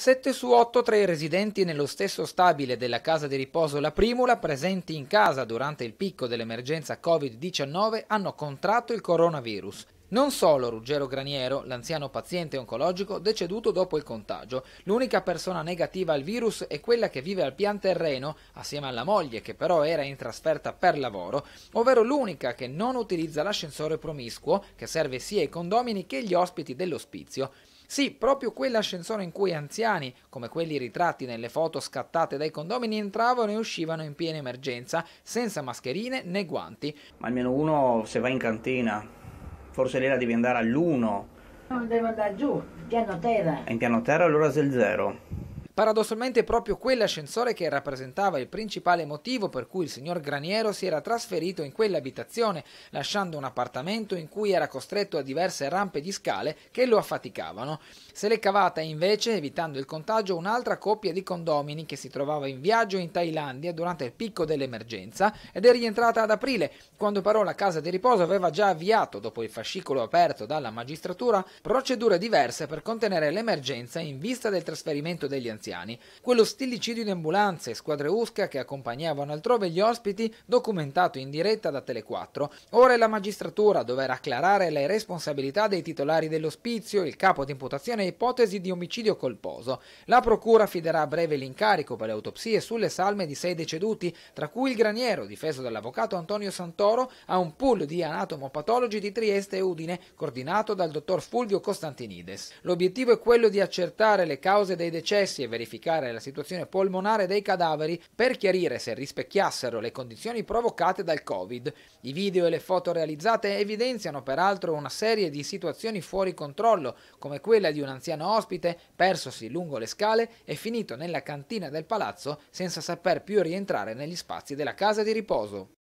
7 su 8 tra i residenti nello stesso stabile della casa di riposo La Primula presenti in casa durante il picco dell'emergenza Covid-19 hanno contratto il coronavirus. Non solo Ruggero Graniero, l'anziano paziente oncologico deceduto dopo il contagio, l'unica persona negativa al virus è quella che vive al pian terreno, assieme alla moglie che però era in trasferta per lavoro, ovvero l'unica che non utilizza l'ascensore promiscuo che serve sia i condomini che gli ospiti dell'ospizio. Sì, proprio quell'ascensore in cui anziani, come quelli ritratti nelle foto scattate dai condomini, entravano e uscivano in piena emergenza, senza mascherine né guanti. Ma almeno uno se va in cantina forse lei la devi andare all'1. No, devo andare giù, piano terra. In piano terra allora sei il 0. Paradossalmente proprio quell'ascensore che rappresentava il principale motivo per cui il signor Graniero si era trasferito in quell'abitazione, lasciando un appartamento in cui era costretto a diverse rampe di scale che lo affaticavano. Se l'è cavata invece, evitando il contagio, un'altra coppia di condomini che si trovava in viaggio in Thailandia durante il picco dell'emergenza ed è rientrata ad aprile, quando però la casa di riposo aveva già avviato, dopo il fascicolo aperto dalla magistratura, procedure diverse per contenere l'emergenza in vista del trasferimento degli anziani anziani, quello stillicidio in ambulanze e squadre USCA che accompagnavano altrove gli ospiti, documentato in diretta da Tele4. ora è la magistratura a dover acclarare le responsabilità dei titolari dell'ospizio, il capo di imputazione e ipotesi di omicidio colposo. La procura affiderà a breve l'incarico per le autopsie sulle salme di sei deceduti, tra cui il Graniero, difeso dall'avvocato Antonio Santoro, a un pool di anatomopatologi di Trieste e Udine, coordinato dal dottor Fulvio Costantinides. L'obiettivo è quello di accertare le cause dei decessi e verificare verificare la situazione polmonare dei cadaveri per chiarire se rispecchiassero le condizioni provocate dal Covid. I video e le foto realizzate evidenziano peraltro una serie di situazioni fuori controllo, come quella di un anziano ospite persosi lungo le scale e finito nella cantina del palazzo senza saper più rientrare negli spazi della casa di riposo.